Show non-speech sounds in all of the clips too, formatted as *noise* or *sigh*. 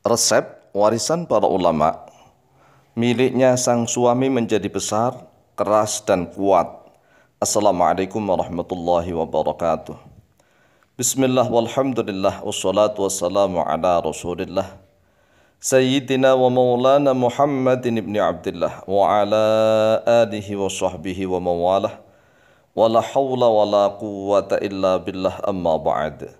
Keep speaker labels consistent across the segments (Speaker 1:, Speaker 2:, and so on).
Speaker 1: resep warisan para ulama miliknya sang suami menjadi besar, keras dan kuat. Assalamualaikum warahmatullahi wabarakatuh. Bismillah walhamdulillah wassalatu wassalamu ala rasulillah Sayyidina wa maulana Muhammadin ibn Abdullah wa ala alihi wa sahbihi wa mawalah wa la hawla wa la quwwata illa billah amma ba'd.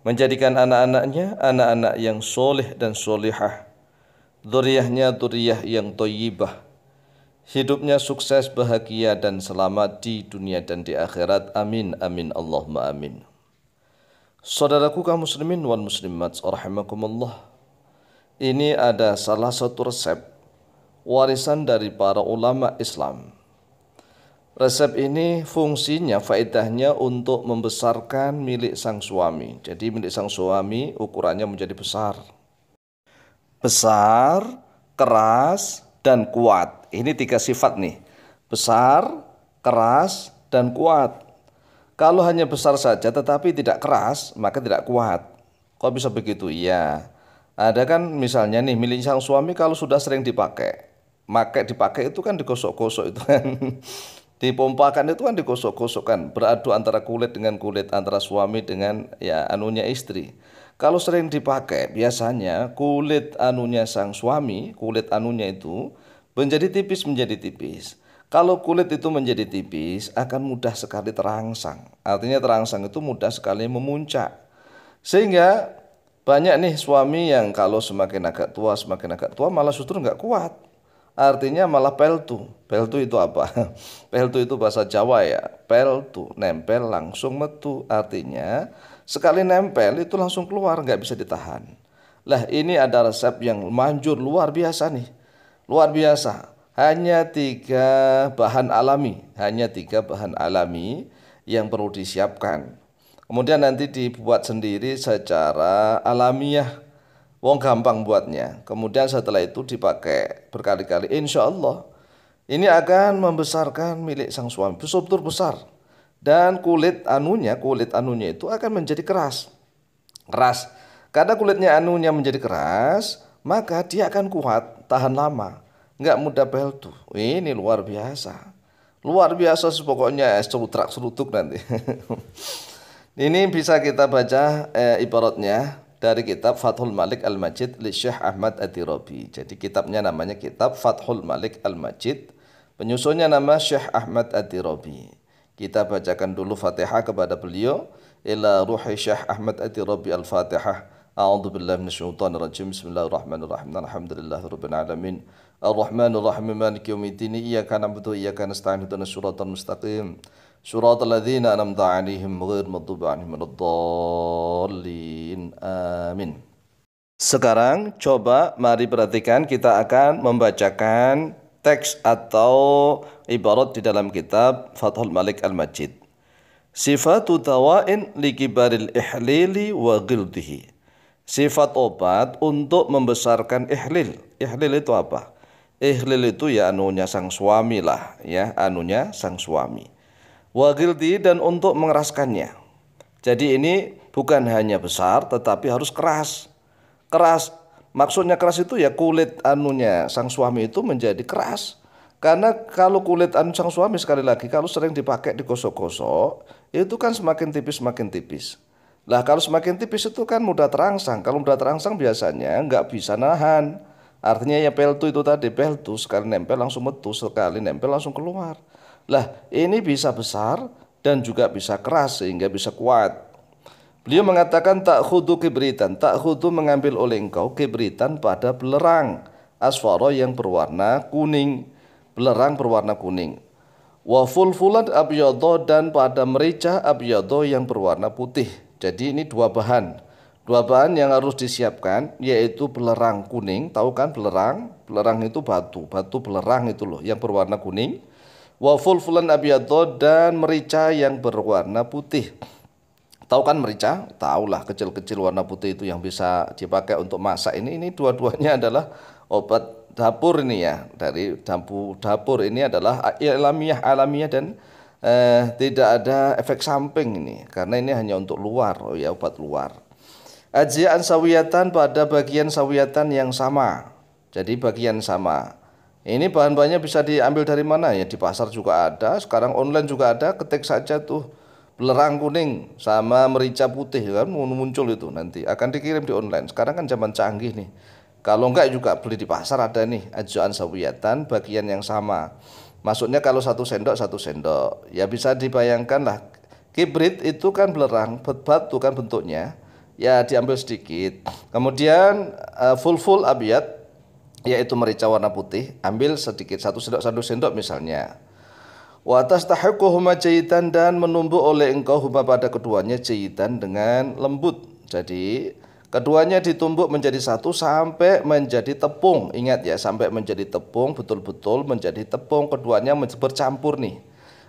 Speaker 1: menjadikan anak-anaknya anak-anak yang soleh dan solehah, duriahnya duriah yang toyibah, hidupnya sukses, bahagia dan selamat di dunia dan di akhirat. Amin, amin, Allahumma amin. Saudaraku kaum muslimin wan muslimat, rahimakumullah. Ini ada salah satu resep warisan dari para ulama Islam Resep ini fungsinya, faedahnya untuk membesarkan milik sang suami. Jadi milik sang suami ukurannya menjadi besar. Besar, keras, dan kuat. Ini tiga sifat nih. Besar, keras, dan kuat. Kalau hanya besar saja tetapi tidak keras, maka tidak kuat. Kok bisa begitu? Iya. Ada kan misalnya nih milik sang suami kalau sudah sering dipakai. pakai dipakai itu kan digosok-gosok itu kan. *laughs* dipompakan itu kan digosok-gosokkan beradu antara kulit dengan kulit antara suami dengan ya anunya istri kalau sering dipakai biasanya kulit anunya sang suami kulit anunya itu menjadi tipis menjadi tipis kalau kulit itu menjadi tipis akan mudah sekali terangsang artinya terangsang itu mudah sekali memuncak sehingga banyak nih suami yang kalau semakin agak tua semakin agak tua malah justru nggak kuat artinya malah peltu. Peltu itu apa? *laughs* Peltu itu bahasa Jawa ya. Peltu, nempel langsung metu. Artinya sekali nempel itu langsung keluar, nggak bisa ditahan. Lah ini ada resep yang manjur luar biasa nih. Luar biasa. Hanya tiga bahan alami. Hanya tiga bahan alami yang perlu disiapkan. Kemudian nanti dibuat sendiri secara alamiah Wong gampang buatnya. Kemudian setelah itu dipakai berkali-kali. Insya Allah ini akan membesarkan milik sang suami. Subtur besar. Dan kulit anunya, kulit anunya itu akan menjadi keras. Keras. Karena kulitnya anunya menjadi keras, maka dia akan kuat, tahan lama. Nggak mudah beltu. Ini luar biasa. Luar biasa pokoknya eh, serutrak serutuk nanti. *laughs* ini bisa kita baca eh, ibaratnya dari kitab Fathul Malik Al-Majid li Syekh Ahmad Adi dirabi Jadi kitabnya namanya kitab Fathul Malik Al-Majid. Penyusunnya nama Syekh Ahmad Adi dirabi Kita bacakan dulu Fatihah kepada beliau. Ila ruhi Syekh Ahmad Ad-Dirabi Al-Fatihah. أعوذ بالله من الشيطان الرجيم بسم الله الرحمن الرحيم الحمد لله رب العالمين الرحمن الرحيم suratan mustaqim الدين إياك Surat الذين أنعمت عليهم غير مغضوب عليهم ولا Sekarang coba mari perhatikan kita akan membacakan teks atau ibarat di dalam kitab Fathul Malik Al-Majid. Sifatu tawain likibaril ihlili wa gildihi. Sifat obat untuk membesarkan ihlil. Ihlil itu apa? Ihlil itu ya anunya sang suami lah. Ya, anunya sang suami wa dan untuk mengeraskannya. Jadi ini bukan hanya besar tetapi harus keras. Keras maksudnya keras itu ya kulit anunya sang suami itu menjadi keras. Karena kalau kulit anu sang suami sekali lagi kalau sering dipakai di kosok kosok, itu kan semakin tipis semakin tipis. Lah kalau semakin tipis itu kan mudah terangsang. Kalau mudah terangsang biasanya nggak bisa nahan. Artinya ya peltu itu tadi peltu sekali nempel langsung metu sekali nempel langsung keluar. Lah, ini bisa besar dan juga bisa keras sehingga bisa kuat. Beliau mengatakan tak khudu kibritan, tak khudu mengambil oleh engkau kibritan pada belerang asfaro yang berwarna kuning, belerang berwarna kuning. Wa fulfulat abyadho dan pada merica abyadho yang berwarna putih. Jadi ini dua bahan. Dua bahan yang harus disiapkan yaitu belerang kuning. Tahu kan belerang? Belerang itu batu. Batu belerang itu loh yang berwarna kuning wa fulfulan dan merica yang berwarna putih. Tahu kan merica? Tahulah kecil-kecil warna putih itu yang bisa dipakai untuk masak ini. Ini dua-duanya adalah obat dapur ini ya. Dari dapur dapur ini adalah alamiah alamiah dan eh, tidak ada efek samping ini karena ini hanya untuk luar oh ya obat luar. Ajian sawiatan pada bagian sawiatan yang sama. Jadi bagian sama ini bahan-bahannya bisa diambil dari mana ya? Di pasar juga ada, sekarang online juga ada. Ketik saja tuh belerang kuning sama merica putih ya kan muncul itu nanti akan dikirim di online. Sekarang kan zaman canggih nih. Kalau enggak juga beli di pasar ada nih ajuan sawiatan bagian yang sama. Maksudnya kalau satu sendok satu sendok ya bisa dibayangkan lah. Kibrit itu kan belerang, batu kan bentuknya. Ya diambil sedikit. Kemudian eh, full full abiat yaitu merica warna putih, ambil sedikit satu sendok satu sendok misalnya. watas tahaku huma jahitan dan menumbuk oleh engkau huma pada keduanya jahitan dengan lembut. Jadi keduanya ditumbuk menjadi satu sampai menjadi tepung. Ingat ya, sampai menjadi tepung, betul-betul menjadi tepung keduanya bercampur nih.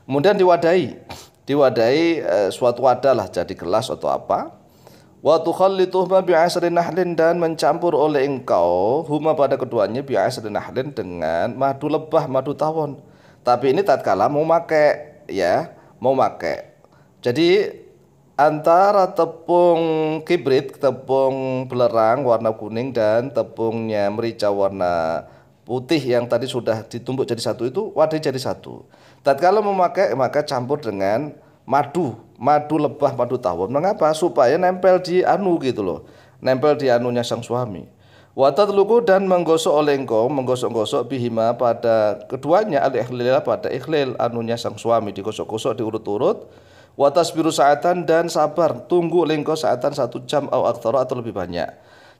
Speaker 1: Kemudian diwadai diwadai eh, suatu wadah lah jadi gelas atau apa wa tukhallituhuma bi'asrin nahlin dan mencampur oleh engkau huma pada keduanya bi'asrin nahlin dengan madu lebah, madu tawon. Tapi ini tatkala mau make ya, mau make. Jadi antara tepung kibrit, tepung belerang warna kuning dan tepungnya merica warna putih yang tadi sudah ditumbuk jadi satu itu wadah jadi satu. Tatkala memakai maka campur dengan madu, madu lebah, madu tawon. Mengapa? Nah, Supaya nempel di anu gitu loh. Nempel di anunya sang suami. Watat luku dan menggosok oleh engkau, menggosok-gosok bihima pada keduanya al ikhlil pada ikhlil anunya sang suami digosok-gosok diurut-urut. Watas biru saatan dan sabar tunggu oleh engkau saatan satu jam atau atau lebih banyak.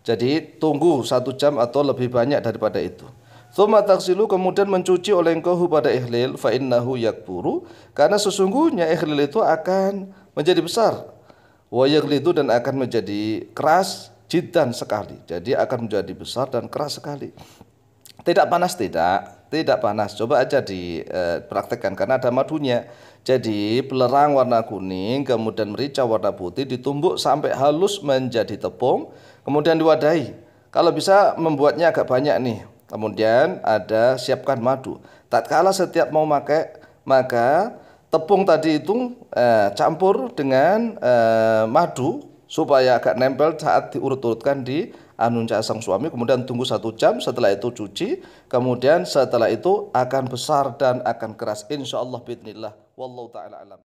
Speaker 1: Jadi tunggu satu jam atau lebih banyak daripada itu. Thumma taksilu kemudian mencuci oleh engkau pada ihlil fa innahu yakburu karena sesungguhnya ihlil itu akan menjadi besar wa itu dan akan menjadi keras jidan sekali. Jadi akan menjadi besar dan keras sekali. Tidak panas tidak, tidak panas. Coba aja dipraktekkan eh, karena ada madunya. Jadi belerang warna kuning, kemudian merica warna putih ditumbuk sampai halus menjadi tepung, kemudian diwadahi. Kalau bisa membuatnya agak banyak nih, Kemudian ada siapkan madu. Tak kalah setiap mau pakai maka tepung tadi itu eh, campur dengan eh, madu supaya agak nempel saat diurut-urutkan di anunca sang suami kemudian tunggu satu jam setelah itu cuci kemudian setelah itu akan besar dan akan keras insya Allah bidnillah. wallahu taala alam